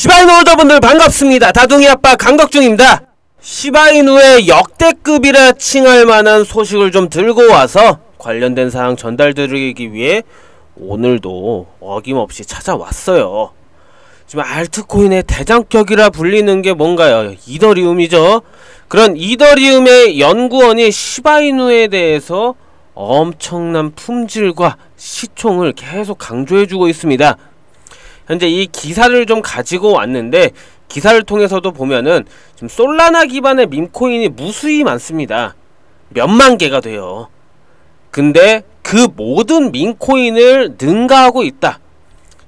시바인 홀더분들 반갑습니다. 다둥이 아빠 강덕중입니다. 시바인후의 역대급이라 칭할 만한 소식을 좀 들고 와서 관련된 사항 전달드리기 위해 오늘도 어김없이 찾아왔어요. 지금 알트코인의 대장격이라 불리는 게 뭔가요? 이더리움이죠. 그런 이더리움의 연구원이 시바이후에 대해서 엄청난 품질과 시총을 계속 강조해주고 있습니다. 현재 이 기사를 좀 가지고 왔는데 기사를 통해서도 보면은 지금 솔라나 기반의 민코인이 무수히 많습니다. 몇만 개가 돼요. 근데 그 모든 민코인을 능가하고 있다.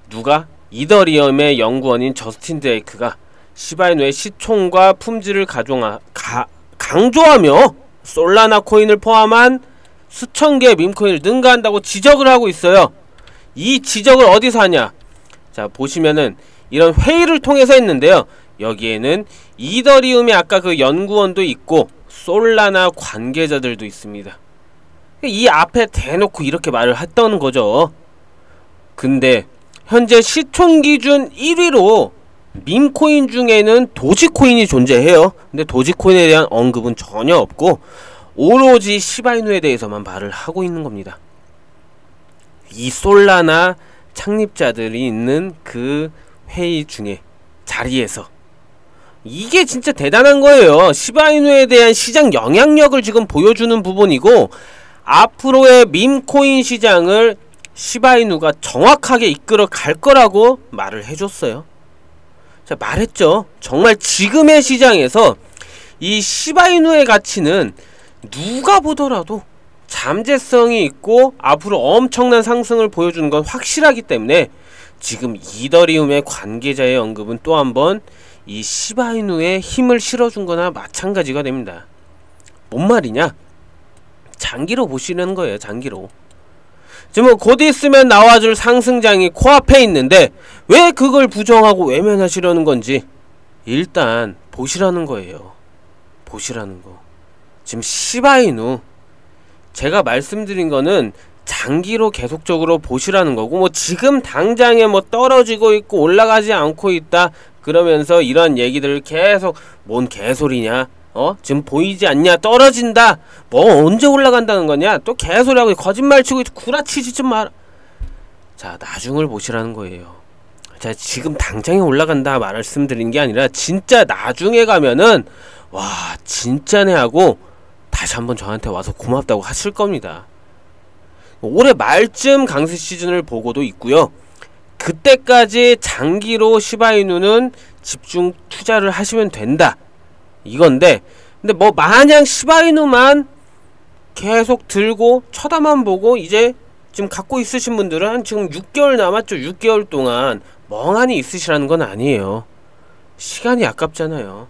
누가? 이더리엄의 연구원인 저스틴 드레이크가 시바인누의 시총과 품질을 가종하, 가, 강조하며 솔라나 코인을 포함한 수천 개의 민코인을 능가한다고 지적을 하고 있어요. 이 지적을 어디서 하냐? 자 보시면은 이런 회의를 통해서 했는데요 여기에는 이더리움의 아까 그 연구원도 있고 솔라나 관계자들도 있습니다 이 앞에 대놓고 이렇게 말을 했던 거죠 근데 현재 시총 기준 1위로 민코인 중에는 도지코인이 존재해요 근데 도지코인에 대한 언급은 전혀 없고 오로지 시바이누에 대해서만 말을 하고 있는 겁니다 이 솔라나 창립자들이 있는 그 회의 중에 자리에서 이게 진짜 대단한 거예요. 시바이누에 대한 시장 영향력을 지금 보여주는 부분이고 앞으로의 민코인 시장을 시바이누가 정확하게 이끌어 갈 거라고 말을 해줬어요. 자, 말했죠. 정말 지금의 시장에서 이 시바이누의 가치는 누가 보더라도 잠재성이 있고 앞으로 엄청난 상승을 보여주는 건 확실하기 때문에 지금 이더리움의 관계자의 언급은 또 한번 이 시바이누에 힘을 실어준 거나 마찬가지가 됩니다. 뭔 말이냐? 장기로 보시는 거예요, 장기로. 지금 뭐곧 있으면 나와줄 상승장이 코앞에 있는데 왜 그걸 부정하고 외면하시려는 건지 일단 보시라는 거예요. 보시라는 거. 지금 시바이누 제가 말씀드린 거는 장기로 계속적으로 보시라는 거고 뭐 지금 당장에 뭐 떨어지고 있고 올라가지 않고 있다 그러면서 이런 얘기들을 계속 뭔 개소리냐 어 지금 보이지 않냐 떨어진다 뭐 언제 올라간다는 거냐 또 개소리하고 거짓말 치고 구라치지 좀 말. 자 나중을 보시라는 거예요 자 지금 당장에 올라간다 말씀드린 게 아니라 진짜 나중에 가면은 와 진짜네 하고 다시 한 번 저한테 와서 고맙다고 하실 겁니다. 올해 말쯤 강세 시즌을 보고도 있고요. 그때까지 장기로 시바이누는 집중 투자를 하시면 된다. 이건데 근데 뭐 마냥 시바이누만 계속 들고 쳐다만 보고 이제 지금 갖고 있으신 분들은 한 지금 6개월 남았죠. 6개월 동안 멍하니 있으시라는 건 아니에요. 시간이 아깝잖아요.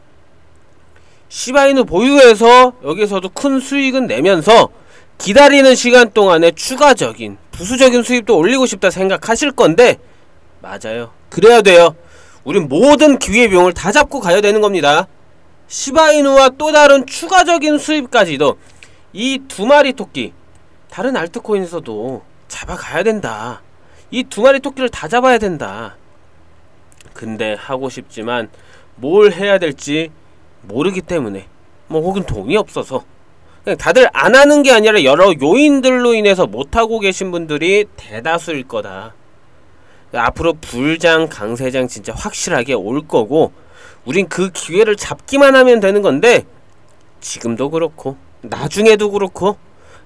시바이누 보유해서 여기서도 큰 수익은 내면서 기다리는 시간 동안에 추가적인 부수적인 수입도 올리고 싶다 생각하실 건데 맞아요 그래야 돼요 우린 모든 기회비용을 다 잡고 가야 되는 겁니다 시바이누와 또 다른 추가적인 수입까지도 이 두 마리 토끼 다른 알트코인에서도 잡아가야 된다 이 두 마리 토끼를 다 잡아야 된다 근데 하고 싶지만 뭘 해야 될지 모르기 때문에 뭐 혹은 돈이 없어서 그냥 다들 안 하는 게 아니라 여러 요인들로 인해서 못하고 계신 분들이 대다수일 거다 그 앞으로 불장 강세장 진짜 확실하게 올 거고 우린 그 기회를 잡기만 하면 되는 건데 지금도 그렇고 나중에도 그렇고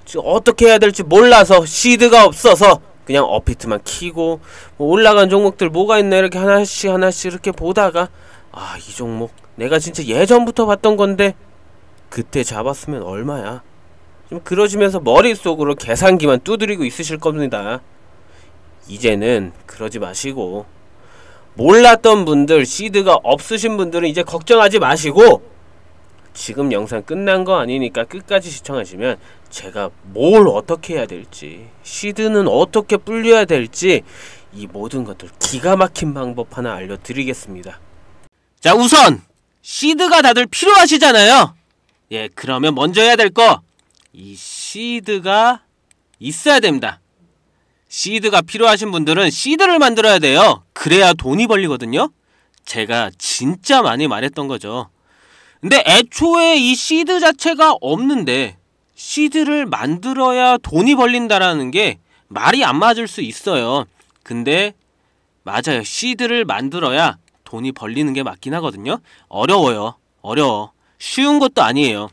지금 어떻게 해야 될지 몰라서 시드가 없어서 그냥 어피트만 키고 뭐 올라간 종목들 뭐가 있나 이렇게 하나씩 하나씩 이렇게 보다가 아 이 종목 내가 진짜 예전부터 봤던 건데 그때 잡았으면 얼마야 좀 그러시면서 머릿속으로 계산기만 두드리고 있으실 겁니다 이제는 그러지 마시고 몰랐던 분들 시드가 없으신 분들은 이제 걱정하지 마시고 지금 영상 끝난 거 아니니까 끝까지 시청하시면 제가 뭘 어떻게 해야 될지 시드는 어떻게 불려야 될지 이 모든 것들 기가 막힌 방법 하나 알려드리겠습니다 자 우선 시드가 다들 필요하시잖아요. 예, 그러면 먼저 해야 될 거. 이 시드가 있어야 됩니다. 시드가 필요하신 분들은 시드를 만들어야 돼요. 그래야 돈이 벌리거든요. 제가 진짜 많이 말했던 거죠. 근데 애초에 이 시드 자체가 없는데 시드를 만들어야 돈이 벌린다라는 게 말이 안 맞을 수 있어요. 근데 맞아요. 시드를 만들어야 돈이 벌리는 게 맞긴 하거든요. 어려워요. 어려워. 쉬운 것도 아니에요.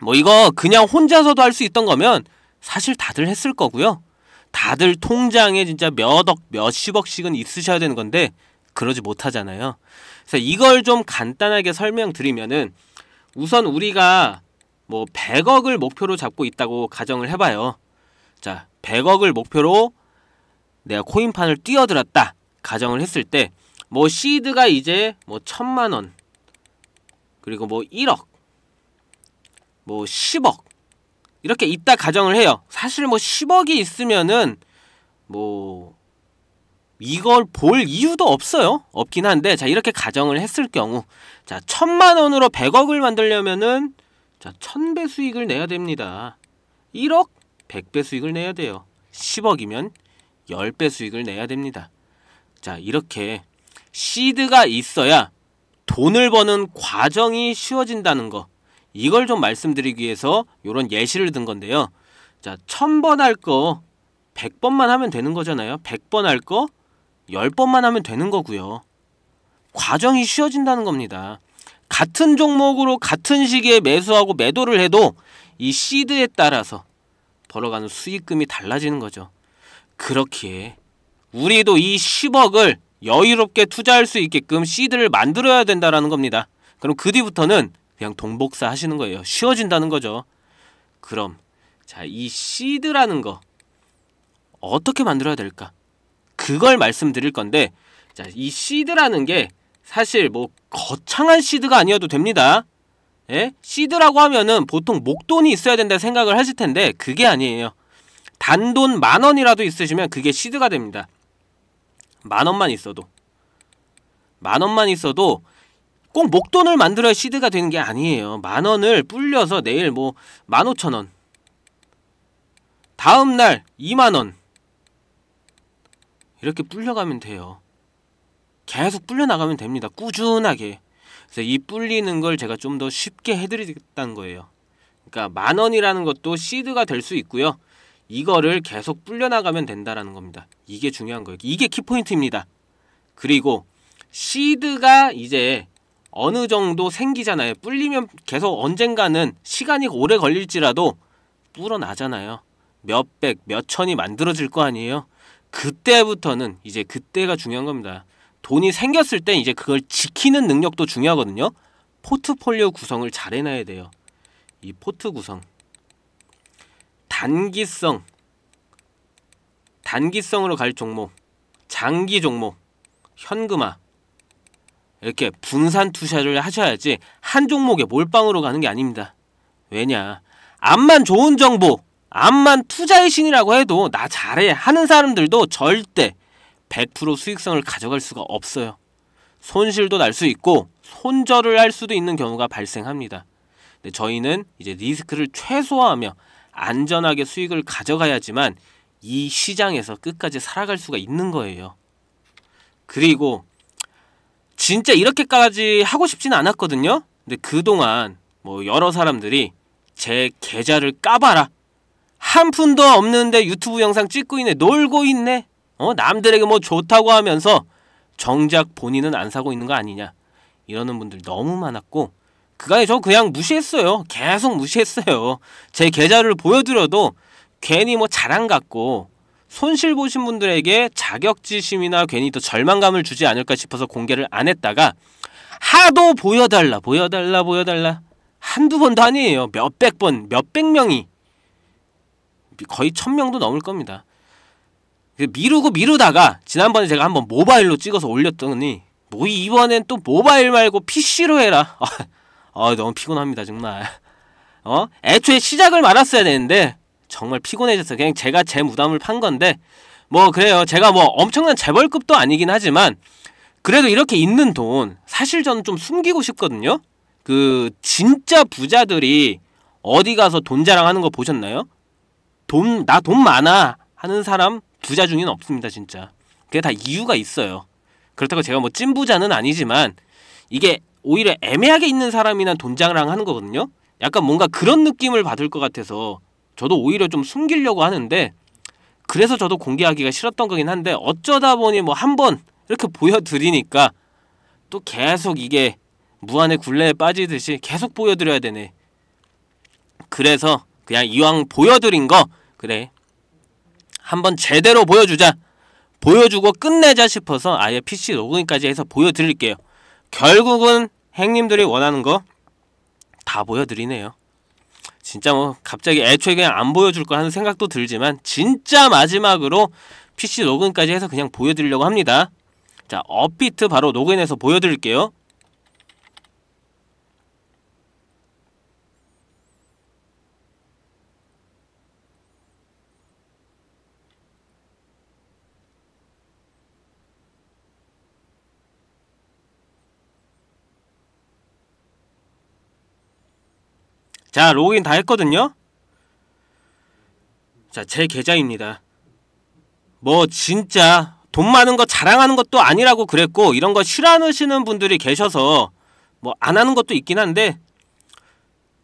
뭐 이거 그냥 혼자서도 할 수 있던 거면 사실 다들 했을 거고요. 다들 통장에 진짜 몇억, 몇십억씩은 있으셔야 되는 건데 그러지 못하잖아요. 그래서 이걸 좀 간단하게 설명드리면은 우선 우리가 뭐 100억을 목표로 잡고 있다고 가정을 해봐요. 자, 100억을 목표로 내가 코인판을 뛰어들었다 가정을 했을 때뭐 시드가 이제 뭐 천만원 그리고 뭐 1억 뭐 10억 이렇게 있다 가정을 해요 사실 뭐 10억이 있으면은 뭐 이걸 볼 이유도 없어요 없긴 한데 자 이렇게 가정을 했을 경우 자 천만원으로 100억을 만들려면은 자 1000배 수익을 내야 됩니다 1억 100배 수익을 내야 돼요 10억이면 10배 수익을 내야 됩니다 자 이렇게 시드가 있어야 돈을 버는 과정이 쉬워진다는 거 이걸 좀 말씀드리기 위해서 이런 예시를 든 건데요. 자, 0번할 거1 0 0번만 하면 되는 거잖아요. 1 0 0번할 거1 0번만 하면 되는 거고요. 과정이 쉬워진다는 겁니다. 같은 종목으로 같은 시기에 매수하고 매도를 해도 이 시드에 따라서 벌어가는 수익금이 달라지는 거죠. 그렇기에 우리도 이 10억을 여유롭게 투자할 수 있게끔 시드를 만들어야 된다라는 겁니다. 그럼 그 뒤부터는 그냥 동복사 하시는 거예요. 쉬워진다는 거죠. 그럼 자, 이 시드라는 거 어떻게 만들어야 될까? 그걸 말씀드릴 건데 자, 이 시드라는 게 사실 뭐 거창한 시드가 아니어도 됩니다. 예? 시드라고 하면은 보통 목돈이 있어야 된다 생각을 하실 텐데 그게 아니에요. 단돈 만 원이라도 있으시면 그게 시드가 됩니다. 만 원만 있어도 만 원만 있어도 꼭 목돈을 만들어야 시드가 되는 게 아니에요. 만 원을 불려서 내일 뭐만 오천 원 다음 날 2만 원 이렇게 불려가면 돼요. 계속 불려나가면 됩니다. 꾸준하게. 그래서 이 불리는 걸 제가 좀 더 쉽게 해드리겠다는 거예요. 그러니까 만 원이라는 것도 시드가 될 수 있고요. 이거를 계속 불려나가면 된다라는 겁니다. 이게 중요한 거예요. 이게 키포인트입니다. 그리고 시드가 이제 어느 정도 생기잖아요. 불리면 계속 언젠가는 시간이 오래 걸릴지라도 불어나잖아요. 몇백, 몇천이 만들어질 거 아니에요. 그때부터는 이제 그때가 중요한 겁니다. 돈이 생겼을 땐 이제 그걸 지키는 능력도 중요하거든요. 포트폴리오 구성을 잘 해놔야 돼요. 이 포트 구성. 단기성 단기성으로 갈 종목 장기 종목 현금화 이렇게 분산 투자를 하셔야지 한 종목에 몰빵으로 가는 게 아닙니다. 왜냐 암만 좋은 정보 암만 투자의 신이라고 해도 나 잘해 하는 사람들도 절대 100% 수익성을 가져갈 수가 없어요. 손실도 날 수 있고 손절을 할 수도 있는 경우가 발생합니다. 근데 저희는 이제 리스크를 최소화하며 안전하게 수익을 가져가야지만 이 시장에서 끝까지 살아갈 수가 있는 거예요. 그리고 진짜 이렇게까지 하고 싶지는 않았거든요. 근데 그동안 뭐 여러 사람들이 제 계좌를 까봐라. 한 푼도 없는데 유튜브 영상 찍고 있네. 놀고 있네. 어, 남들에게 뭐 좋다고 하면서 정작 본인은 안 사고 있는 거 아니냐. 이러는 분들 너무 많았고 그간에 저 그냥 무시했어요. 계속 무시했어요. 제 계좌를 보여드려도 괜히 뭐 자랑 같고 손실 보신 분들에게 자격지심이나 괜히 또 절망감을 주지 않을까 싶어서 공개를 안 했다가 하도 보여달라 보여달라 보여달라 한두 번도 아니에요. 몇 백 번 몇 백 명이 거의 천 명도 넘을 겁니다. 그 미루고 미루다가 지난번에 제가 한번 모바일로 찍어서 올렸더니 뭐 이번엔 또 모바일 말고 PC로 해라. 아, 어, 너무 피곤합니다, 정말. 어? 애초에 시작을 말았어야 되는데, 정말 피곤해졌어 그냥 제가 제 무담을 판 건데, 뭐, 그래요. 제가 뭐 엄청난 재벌급도 아니긴 하지만, 그래도 이렇게 있는 돈, 사실 저는 좀 숨기고 싶거든요? 그, 진짜 부자들이 어디 가서 돈 자랑하는 거 보셨나요? 돈, 나 돈 많아! 하는 사람 부자 중에는 없습니다, 진짜. 그게 다 이유가 있어요. 그렇다고 제가 뭐 찐부자는 아니지만, 이게 오히려 애매하게 있는 사람이나 돈장랑 하는 거거든요. 약간 뭔가 그런 느낌을 받을 것 같아서 저도 오히려 좀 숨기려고 하는데 그래서 저도 공개하기가 싫었던 거긴 한데 어쩌다 보니 뭐 한 번 이렇게 보여드리니까 또 계속 이게 무한의 굴레에 빠지듯이 계속 보여드려야 되네. 그래서 그냥 이왕 보여드린 거 그래 한번 제대로 보여주자 보여주고 끝내자 싶어서 아예 PC 로그인까지 해서 보여드릴게요. 결국은 행님들이 원하는 거 다 보여드리네요. 진짜 뭐 갑자기 애초에 그냥 안 보여줄 거 하는 생각도 들지만 진짜 마지막으로 PC 로그인까지 해서 그냥 보여드리려고 합니다. 자 업비트 바로 로그인해서 보여드릴게요. 자 로그인 다 했거든요 자 제 계좌입니다 뭐 진짜 돈 많은 거 자랑하는 것도 아니라고 그랬고 이런 거 싫어하시는 분들이 계셔서 뭐 안 하는 것도 있긴 한데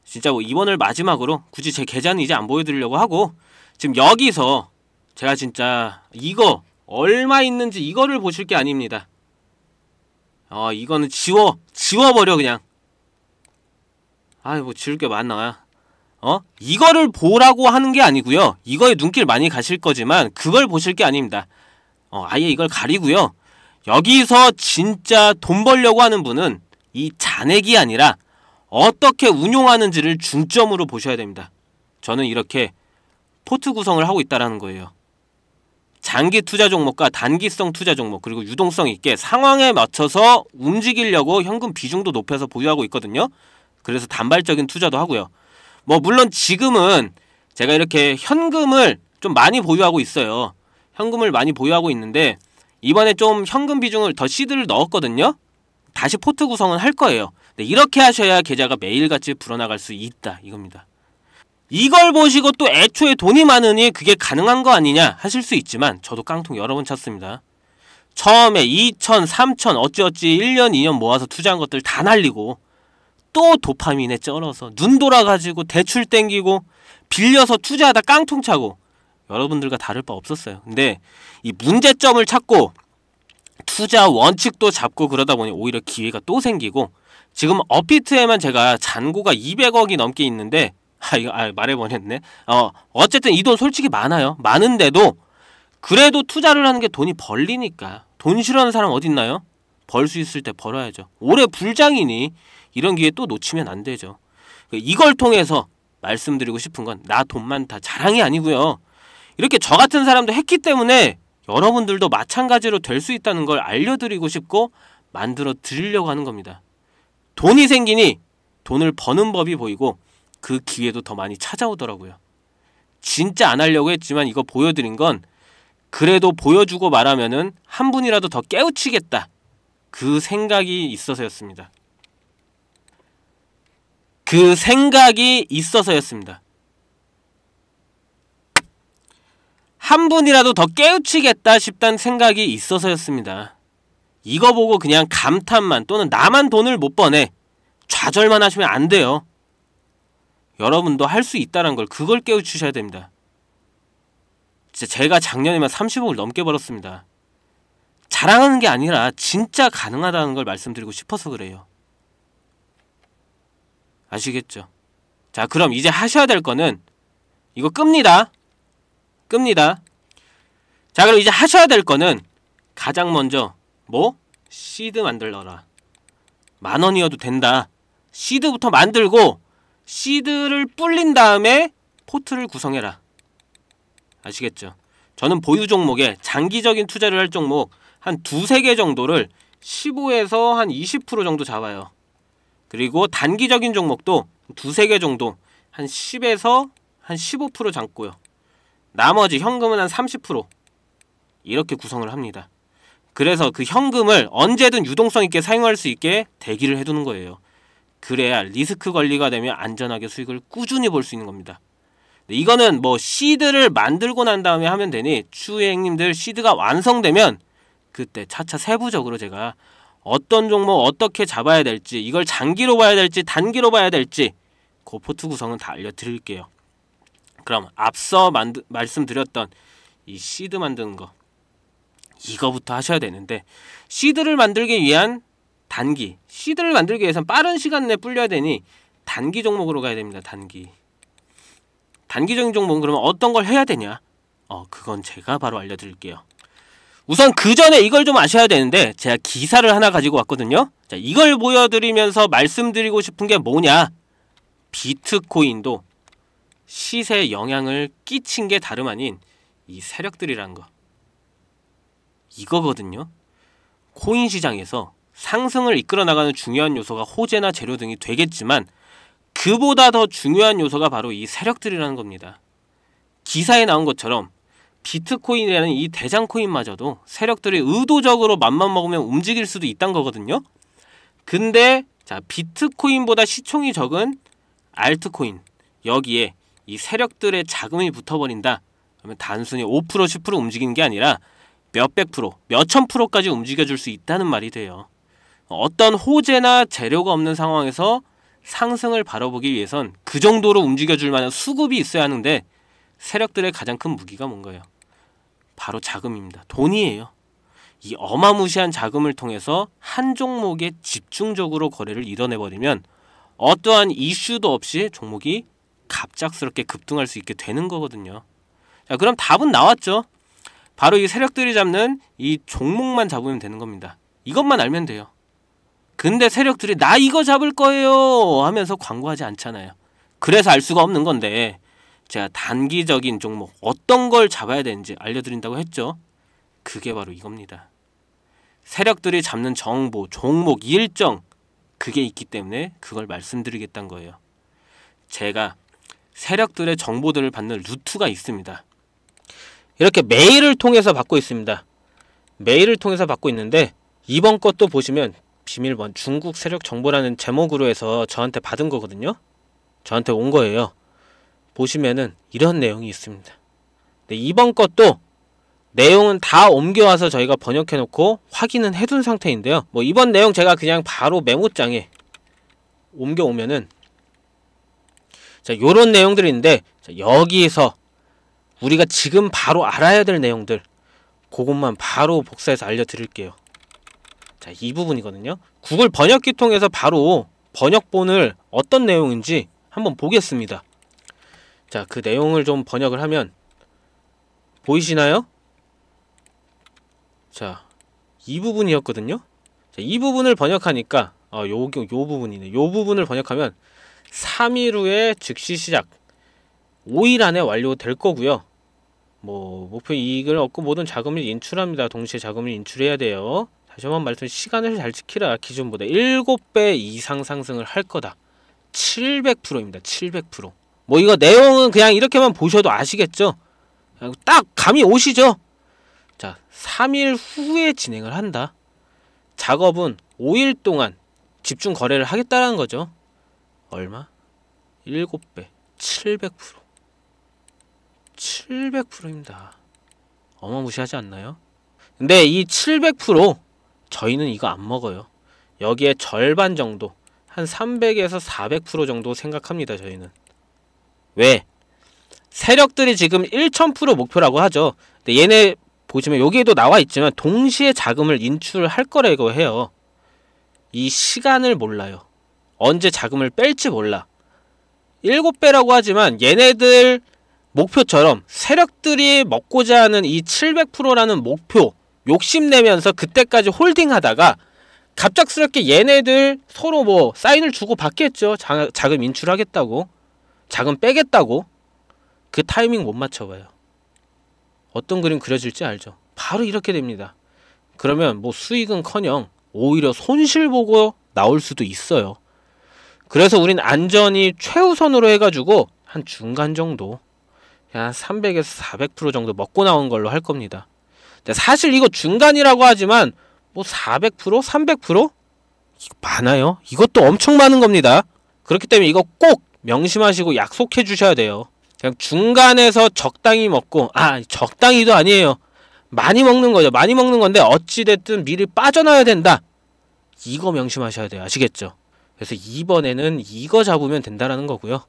진짜 뭐 이번을 마지막으로 굳이 제 계좌는 이제 안 보여드리려고 하고 지금 여기서 제가 진짜 이거 얼마 있는지 이거를 보실 게 아닙니다 어 이거는 지워 지워버려 그냥 아이 뭐 지울 게 많나 어? 이거를 보라고 하는 게 아니고요. 이거에 눈길 많이 가실 거지만 그걸 보실 게 아닙니다. 어, 아예 이걸 가리고요. 여기서 진짜 돈 벌려고 하는 분은 이 잔액이 아니라 어떻게 운용하는지를 중점으로 보셔야 됩니다. 저는 이렇게 포트 구성을 하고 있다라는 거예요. 장기 투자 종목과 단기성 투자 종목 그리고 유동성 있게 상황에 맞춰서 움직이려고 현금 비중도 높여서 보유하고 있거든요. 그래서 단발적인 투자도 하고요. 뭐 물론 지금은 제가 이렇게 현금을 좀 많이 보유하고 있어요. 현금을 많이 보유하고 있는데 이번에 좀 현금 비중을 더 시드를 넣었거든요. 다시 포트 구성은 할 거예요. 네, 이렇게 하셔야 계좌가 매일같이 불어나갈 수 있다 이겁니다. 이걸 보시고 또 애초에 돈이 많으니 그게 가능한 거 아니냐 하실 수 있지만 저도 깡통 여러 번 찼습니다. 처음에 2천, 3천 어찌어찌 1년, 2년 모아서 투자한 것들 다 날리고 또 도파민에 쩔어서 눈 돌아가지고 대출 땡기고 빌려서 투자하다 깡통 차고 여러분들과 다를 바 없었어요. 근데 이 문제점을 찾고 투자 원칙도 잡고 그러다 보니 오히려 기회가 또 생기고 지금 업비트에만 제가 잔고가 200억이 넘게 있는데 아 이거 아, 말해버렸네. 어 어쨌든 이 돈 솔직히 많아요. 많은데도 그래도 투자를 하는 게 돈이 벌리니까 돈 싫어하는 사람 어딨나요? 벌 수 있을 때 벌어야죠. 올해 불장이니 이런 기회 또 놓치면 안 되죠. 그러니까 이걸 통해서 말씀드리고 싶은 건 나돈 많다 자랑이 아니고요. 이렇게 저 같은 사람도 했기 때문에 여러분들도 마찬가지로 될 수 있다는 걸 알려드리고 싶고 만들어 드리려고 하는 겁니다. 돈이 생기니 돈을 버는 법이 보이고 그 기회도 더 많이 찾아오더라고요. 진짜 안 하려고 했지만 이거 보여드린 건 그래도 보여주고 말하면은 한 분이라도 더 깨우치겠다. 그 생각이 있어서였습니다. 그 생각이 있어서였습니다. 한 분이라도 더 깨우치겠다 싶단 생각이 있어서였습니다. 이거 보고 그냥 감탄만 또는 나만 돈을 못 버네. 좌절만 하시면 안 돼요. 여러분도 할 수 있다는 걸 그걸 깨우치셔야 됩니다. 진짜 제가 작년에만 30억을 넘게 벌었습니다. 자랑하는 게 아니라 진짜 가능하다는 걸 말씀드리고 싶어서 그래요. 아시겠죠? 자, 그럼 이제 하셔야 될 거는 이거 끕니다. 끕니다. 자, 그럼 이제 하셔야 될 거는 가장 먼저 뭐? 시드 만들러라만 원이어도 된다. 시드부터 만들고 시드를 뿔린 다음에 포트를 구성해라. 아시겠죠? 저는 보유 종목에 장기적인 투자를 할 종목 한 두세 개 정도를 15에서 한 20% 정도 잡아요. 그리고 단기적인 종목도 두세 개 정도 한 10에서 한 15% 잡고요. 나머지 현금은 한 30% 이렇게 구성을 합니다. 그래서 그 현금을 언제든 유동성 있게 사용할 수 있게 대기를 해두는 거예요. 그래야 리스크 관리가 되면 안전하게 수익을 꾸준히 볼 수 있는 겁니다. 이거는 뭐 시드를 만들고 난 다음에 하면 되니 추행님들 시드가 완성되면 그때 차차 세부적으로 제가 어떤 종목 어떻게 잡아야 될지 이걸 장기로 봐야 될지 단기로 봐야 될지 그 포트 구성은 다 알려드릴게요. 그럼 앞서 만드, 말씀드렸던 이 시드 만드는 거 이거부터 하셔야 되는데 시드를 만들기 위한 단기 시드를 만들기 위해선 빠른 시간 내에 불려야 되니 단기 종목으로 가야 됩니다. 단기 단기적인 종목은 그러면 어떤 걸 해야 되냐? 어 그건 제가 바로 알려드릴게요. 우선 그 전에 이걸 좀 아셔야 되는데 제가 기사를 하나 가지고 왔거든요. 자, 이걸 보여드리면서 말씀드리고 싶은 게 뭐냐. 비트코인도 시세에 영향을 끼친 게 다름 아닌 이 세력들이란 거. 이거거든요. 코인 시장에서 상승을 이끌어 나가는 중요한 요소가 호재나 재료 등이 되겠지만 그보다 더 중요한 요소가 바로 이 세력들이라는 겁니다. 기사에 나온 것처럼 비트코인이라는 이 대장 코인마저도 세력들이 의도적으로 맘만 먹으면 움직일 수도 있다는 거거든요. 근데 자 비트코인보다 시총이 적은 알트코인 여기에 이 세력들의 자금이 붙어버린다. 그러면 단순히 5% 10% 움직이는 게 아니라 몇백 프로, 몇천 프로까지 움직여줄 수 있다는 말이 돼요. 어떤 호재나 재료가 없는 상황에서 상승을 바라보기 위해선 그 정도로 움직여줄 만한 수급이 있어야 하는데 세력들의 가장 큰 무기가 뭔가요? 바로 자금입니다. 돈이에요. 이 어마무시한 자금을 통해서 한 종목에 집중적으로 거래를 이뤄내버리면 어떠한 이슈도 없이 종목이 갑작스럽게 급등할 수 있게 되는 거거든요. 자, 그럼 답은 나왔죠. 바로 이 세력들이 잡는 이 종목만 잡으면 되는 겁니다. 이것만 알면 돼요. 근데 세력들이 나 이거 잡을 거예요 하면서 광고하지 않잖아요. 그래서 알 수가 없는 건데 제가 단기적인 종목 어떤 걸 잡아야 되는지 알려드린다고 했죠. 그게 바로 이겁니다. 세력들이 잡는 정보, 종목, 일정 그게 있기 때문에 그걸 말씀드리겠다는 거예요. 제가 세력들의 정보들을 받는 루트가 있습니다. 이렇게 메일을 통해서 받고 있습니다. 메일을 통해서 받고 있는데 이번 것도 보시면 비밀번 중국 세력 정보라는 제목으로 해서 저한테 받은 거거든요. 저한테 온 거예요. 보시면은 이런 내용이 있습니다. 네, 이번 것도 내용은 다 옮겨와서 저희가 번역해놓고 확인은 해둔 상태인데요. 뭐 이번 내용 제가 그냥 바로 메모장에 옮겨오면은 자, 요런 내용들인데 자, 여기에서 우리가 지금 바로 알아야 될 내용들 그것만 바로 복사해서 알려드릴게요. 자, 이 부분이거든요. 구글 번역기 통해서 바로 번역본을 어떤 내용인지 한번 보겠습니다. 자, 그 내용을 좀 번역을 하면 보이시나요? 자, 이 부분이었거든요. 자, 이 부분을 번역하니까 어, 요, 요 부분이네. 요 부분을 번역하면 3일 후에 즉시 시작 5일 안에 완료될 거고요. 뭐 목표 이익을 얻고 모든 자금을 인출합니다. 동시에 자금을 인출해야 돼요. 다시 한 번 말씀 시간을 잘 지키라. 기준보다 7배 이상 상승을 할 거다. 700%입니다. 700%. 뭐 이거 내용은 그냥 이렇게만 보셔도 아시겠죠? 딱 감이 오시죠? 자, 3일 후에 진행을 한다. 작업은 5일 동안 집중 거래를 하겠다라는 거죠. 얼마? 7배. 700%. 700%입니다. 어마무시하지 않나요? 근데 이 700% 저희는 이거 안 먹어요. 여기에 절반 정도, 한 300에서 400% 정도 생각합니다, 저희는. 왜? 세력들이 지금 1,000% 목표라고 하죠. 근데 얘네 보시면 여기에도 나와 있지만 동시에 자금을 인출할 거라고 해요. 이 시간을 몰라요. 언제 자금을 뺄지 몰라. 7배라고 하지만 얘네들 목표처럼 세력들이 먹고자 하는 이 700%라는 목표 욕심내면서 그때까지 홀딩하다가 갑작스럽게 얘네들 서로 뭐 사인을 주고 받겠죠. 자, 자금 인출하겠다고. 자금 빼겠다고 그 타이밍 못 맞춰봐요. 어떤 그림 그려질지 알죠. 바로 이렇게 됩니다. 그러면 뭐 수익은커녕 오히려 손실 보고 나올 수도 있어요. 그래서 우린 안전이 최우선으로 해가지고 한 중간 정도 한 300에서 400% 정도 먹고 나온 걸로 할 겁니다. 근데 사실 이거 중간이라고 하지만 뭐 400% 300% 많아요. 이것도 엄청 많은 겁니다. 그렇기 때문에 이거 꼭 명심하시고 약속해 주셔야 돼요. 그냥 중간에서 적당히 먹고 아 적당히도 아니에요. 많이 먹는 거죠. 많이 먹는 건데 어찌됐든 미리 빠져나야 된다. 이거 명심하셔야 돼요. 아시겠죠? 그래서 이번에는 이거 잡으면 된다라는 거고요.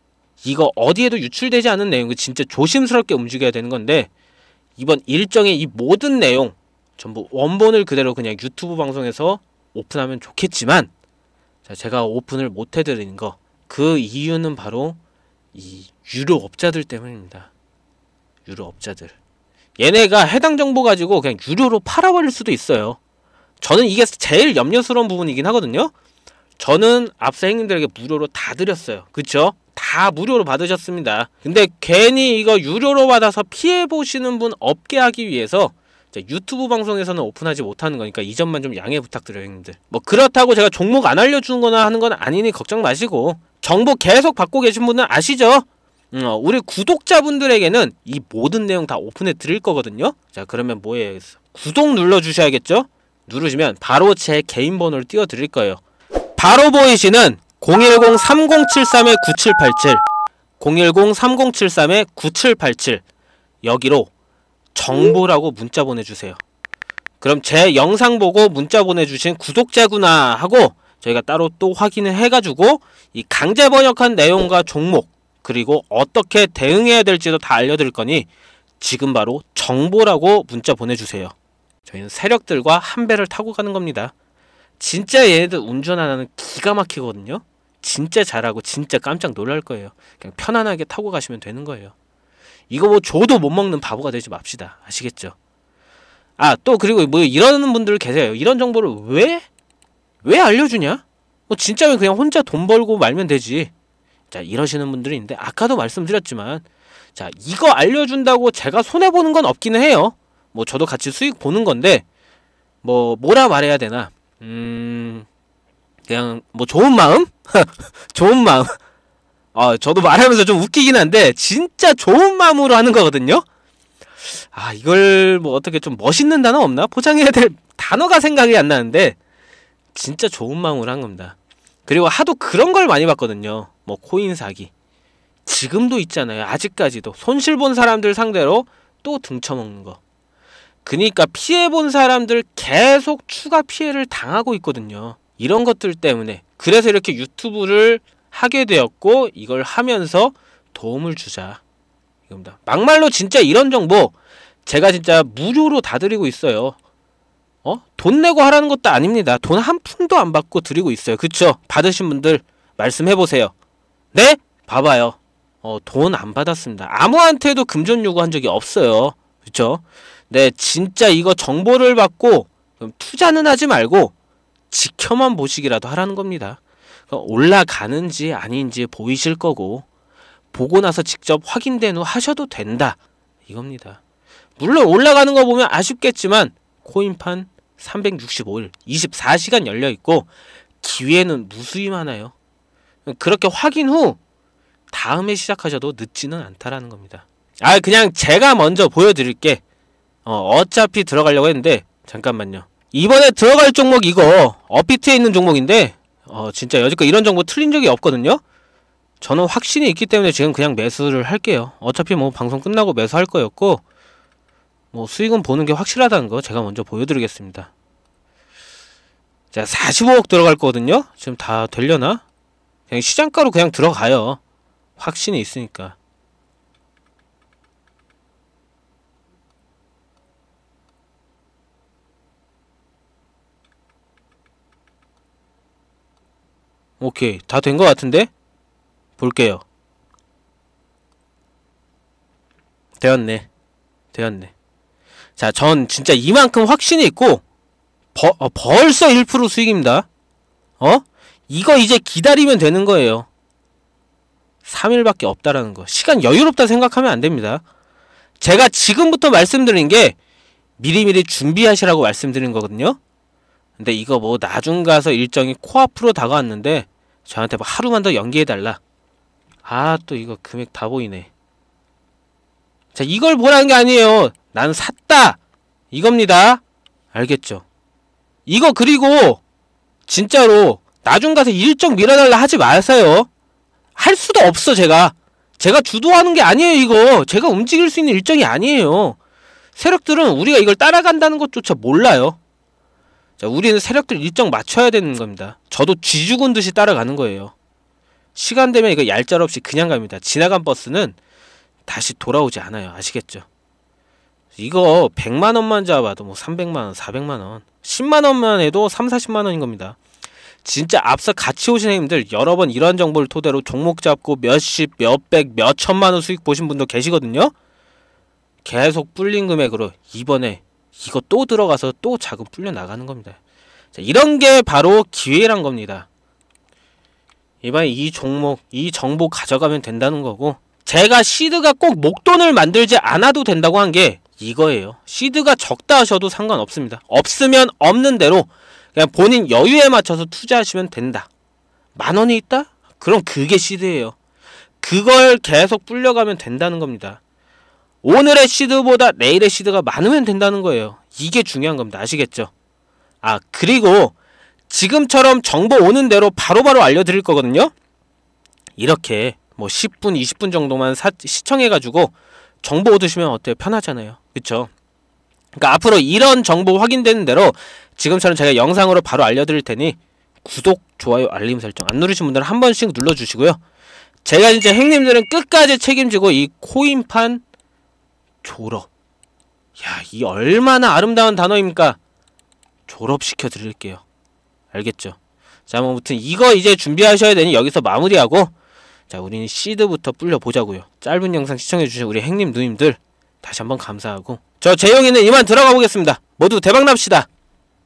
이거 어디에도 유출되지 않은 내용, 진짜 조심스럽게 움직여야 되는 건데 이번 일정의 이 모든 내용 전부 원본을 그대로 그냥 유튜브 방송에서 오픈하면 좋겠지만 자, 제가 오픈을 못 해드리는 거그 이유는 바로 이 유료 업자들 때문입니다. 유료 업자들. 얘네가 해당 정보 가지고 그냥 유료로 팔아버릴 수도 있어요. 저는 이게 제일 염려스러운 부분이긴 하거든요. 저는 앞서 행님들에게 무료로 다 드렸어요. 그쵸? 다 무료로 받으셨습니다. 근데 괜히 이거 유료로 받아서 피해보시는 분 없게 하기 위해서 유튜브 방송에서는 오픈하지 못하는 거니까 이 점만 좀 양해 부탁드려요 형님들 뭐 그렇다고 제가 종목 안 알려주는 거나 하는 건 아니니 걱정 마시고 정보 계속 받고 계신 분은 아시죠? 음, 어, 우리 구독자분들에게는 이 모든 내용 다 오픈해 드릴 거거든요. 자, 그러면 뭐해야겠어 구독 눌러 주셔야겠죠? 누르시면 바로 제 개인 번호를 띄워 드릴 거예요. 바로 보이시는 010-3073-9787 010-3073-9787 여기로 정보라고 문자 보내주세요. 그럼 제 영상 보고 문자 보내주신 구독자구나 하고 저희가 따로 또 확인을 해가지고 이 강제 번역한 내용과 종목 그리고 어떻게 대응해야 될지도 다 알려드릴 거니 지금 바로 정보라고 문자 보내주세요. 저희는 세력들과 한 배를 타고 가는 겁니다. 진짜 얘네들 운전하는 기가 막히거든요. 진짜 잘하고 진짜 깜짝 놀랄 거예요. 그냥 편안하게 타고 가시면 되는 거예요. 이거 뭐 줘도 못 먹는 바보가 되지 맙시다. 아시겠죠? 아, 또 그리고 뭐 이러는 분들 계세요. 이런 정보를 왜왜 알려주냐? 뭐 진짜면 그냥 혼자 돈 벌고 말면 되지. 자 이러시는 분들이 있는데 아까도 말씀드렸지만 자 이거 알려준다고 제가 손해보는 건 없기는 해요. 뭐 저도 같이 수익 보는 건데 뭐 뭐라 말해야 되나 음 그냥 뭐 좋은 마음? 좋은 마음 아, 저도 말하면서 좀 웃기긴 한데 진짜 좋은 마음으로 하는 거거든요. 아, 이걸 뭐 어떻게 좀 멋있는 단어 없나? 포장해야 될 단어가 생각이 안 나는데 진짜 좋은 마음으로 한 겁니다. 그리고 하도 그런 걸 많이 봤거든요. 뭐 코인 사기. 지금도 있잖아요. 아직까지도 손실 본 사람들 상대로 또 등쳐먹는 거. 그니까 피해 본 사람들 계속 추가 피해를 당하고 있거든요. 이런 것들 때문에 그래서 이렇게 유튜브를 하게 되었고 이걸 하면서 도움을 주자 이겁니다. 막말로 진짜 이런 정보 제가 진짜 무료로 다 드리고 있어요. 어? 돈 내고 하라는 것도 아닙니다. 돈 한 푼도 안 받고 드리고 있어요. 그쵸? 받으신 분들 말씀해보세요. 네? 봐봐요. 어, 돈 안 받았습니다. 아무한테도 금전 요구한 적이 없어요. 그쵸? 네, 진짜 이거 정보를 받고 투자는 하지 말고 지켜만 보시기라도 하라는 겁니다. 그 올라가는지 아닌지 보이실 거고 보고 나서 직접 확인된 후 하셔도 된다. 이겁니다. 물론 올라가는 거 보면 아쉽겠지만 코인판 365일 24시간 열려 있고 기회는 무수히 많아요. 그렇게 확인 후 다음에 시작하셔도 늦지는 않다라는 겁니다. 아 그냥 제가 먼저 보여드릴게. 어, 어차피 들어가려고 했는데 잠깐만요. 이번에 들어갈 종목 이거 업비트에 있는 종목인데 어, 진짜 여지껏 이런 정보 틀린 적이 없거든요. 저는 확신이 있기 때문에 지금 그냥 매수를 할게요. 어차피 뭐 방송 끝나고 매수할 거였고 뭐 수익은 보는 게 확실하다는 거 제가 먼저 보여드리겠습니다. 자, 45억 들어갈 거거든요? 지금 다 되려나? 그냥 시장가로 그냥 들어가요. 확신이 있으니까. 오케이. 다된것 같은데? 볼게요. 되었네. 되었네. 자, 전 진짜 이만큼 확신이 있고 버, 어, 벌써 1% 수익입니다. 어? 이거 이제 기다리면 되는 거예요. 3일밖에 없다라는 거. 시간 여유롭다 생각하면 안 됩니다. 제가 지금부터 말씀드린 게 미리미리 준비하시라고 말씀드린 거거든요. 근데 이거 뭐 나중 가서 일정이 코앞으로 다가왔는데 저한테 뭐 하루만 더 연기해달라. 아, 또 이거 금액 다 보이네. 자, 이걸 보라는 게 아니에요. 난 샀다! 이겁니다. 알겠죠? 이거 그리고 진짜로 나중 가서 일정 밀어달라 하지 마세요. 할 수도 없어 제가. 제가 주도하는 게 아니에요 이거. 제가 움직일 수 있는 일정이 아니에요. 세력들은 우리가 이걸 따라간다는 것조차 몰라요. 자, 우리는 세력들 일정 맞춰야 되는 겁니다. 저도 쥐죽은 듯이 따라가는 거예요. 시간 되면 이거 얄짤 없이 그냥 갑니다. 지나간 버스는 다시 돌아오지 않아요. 아시겠죠? 이거 100만 원만 잡아도 뭐 300만 원, 400만 원, 10만 원만 해도 3, 40만 원인 겁니다. 진짜 앞서 같이 오신 형님들 여러 번이런 정보를 토대로 종목 잡고 몇십, 몇백, 몇천만 원 수익 보신 분도 계시거든요. 계속 불린 금액으로 이번에 이거 또 들어가서 또 자금 불려 나가는 겁니다. 자, 이런 게 바로 기회란 겁니다. 이번에 이 종목, 이 정보 가져가면 된다는 거고 제가 시드가 꼭 목돈을 만들지 않아도 된다고 한게 이거예요. 시드가 적다 하셔도 상관없습니다. 없으면 없는 대로 그냥 본인 여유에 맞춰서 투자하시면 된다. 만 원이 있다? 그럼 그게 시드예요. 그걸 계속 불려가면 된다는 겁니다. 오늘의 시드보다 내일의 시드가 많으면 된다는 거예요. 이게 중요한 겁니다. 아시겠죠? 아, 그리고 지금처럼 정보 오는 대로 바로바로 바로 알려드릴 거거든요. 이렇게 뭐 10분, 20분 정도만 사, 시청해가지고 정보 얻으시면 어때요? 편하잖아요. 그쵸? 그니까 앞으로 이런 정보 확인되는 대로 지금처럼 제가 영상으로 바로 알려드릴 테니 구독, 좋아요, 알림 설정 안 누르신 분들은 한 번씩 눌러주시고요. 제가 이제 행님들은 끝까지 책임지고 이 코인판 졸업. 야, 이 얼마나 아름다운 단어입니까? 졸업시켜 드릴게요. 알겠죠? 자, 아무튼 이거 이제 준비하셔야 되니 여기서 마무리하고 자 우리는 시드부터 불려보자고요 짧은 영상 시청해주신 우리 행님 누님들 다시 한번 감사하고 저재영이는 이만 들어가 보겠습니다 모두 대박납시다